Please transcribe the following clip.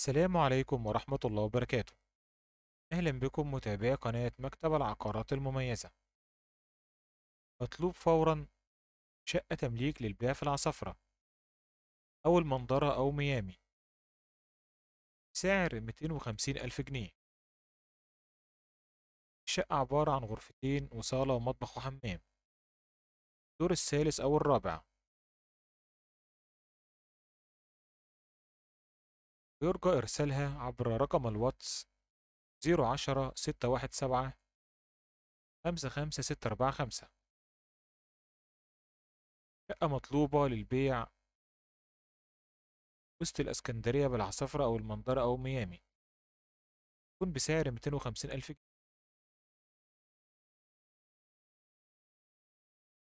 السلام عليكم ورحمة الله وبركاته أهلا بكم متابعي قناة مكتب العقارات المميزة مطلوب فورا شقة تمليك للبيع في العصفرة أو المنظرة أو ميامي سعر 250 ألف جنيه الشقة عبارة عن غرفتين وصالة ومطبخ وحمام دور الثالث أو الرابع ويرجى إرسالها عبر رقم الواتس 010 617 55645 شقة مطلوبة للبيع وسط الإسكندرية بالعصفرة أو المنظرة أو ميامي تكون بسعر ميتين وخمسين ألف جنيه